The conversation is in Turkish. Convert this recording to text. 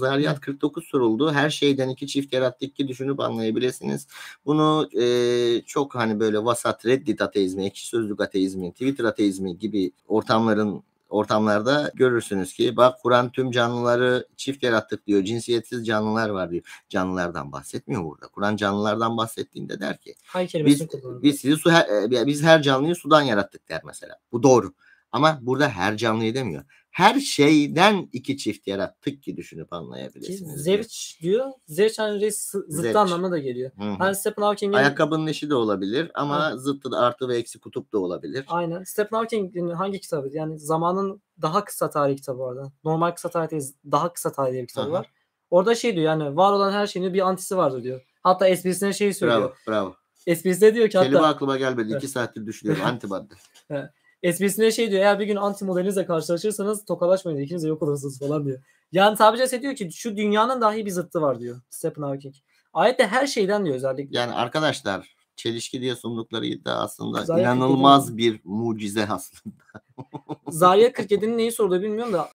Zariyat 49 soruldu. Her şeyden iki çift yarattık ki düşünüp anlayabilirsiniz. Bunu e, çok hani böyle vasat reddit ateizmi, ekşi sözlük ateizmi, Twitter ateizmi gibi ortamların ortamlarda görürsünüz ki bak Kur'an tüm canlıları çift yarattık diyor. Cinsiyetsiz canlılar var diyor. Canlılardan bahsetmiyor burada. Kur'an canlılardan bahsettiğinde der ki biz, biz sizi su her, biz her canlıyı sudan yarattık der mesela. Bu doğru. Ama burada her canlıyı demiyor her şeyden iki çift yarattık ki düşünüp anlayabilirsiniz. Zevç diyor. Zevç hani zıttı anlamına da geliyor. hı Hani Stephen Hawking'in... Ayakkabının işi de olabilir ama Hı. zıttı da artı ve eksi kutup da olabilir. Aynen. Stephen Hawking'in hangi kitabı? Yani zamanın daha kısa tarih kitabı orada. Normal kısa tarih değil, daha kısa tarih bir kitabı hı var. Orada şey diyor yani var olan her şeyin bir antisi vardır diyor. Hatta esprisine şey söylüyor. Bravo, bravo. Esprisine diyor ki Kelime hatta... Kelime aklıma gelmedi. iki saattir düşünüyorum. Antimadde esprisinde şey diyor eğer bir gün anti modelinizle karşılaşırsanız tokalaşmayın ikiniz de yok olursunuz falan diyor. Yani tabiri şey diyor ki şu dünyanın dahi bir zıttı var diyor Stephen Hawking. Ayette her şeyden diyor özellikle. Yani arkadaşlar çelişki diye sundukları iddia aslında Zaten inanılmaz bir mucize aslında. Zarya 47'nin neyi sorduğu bilmiyorum da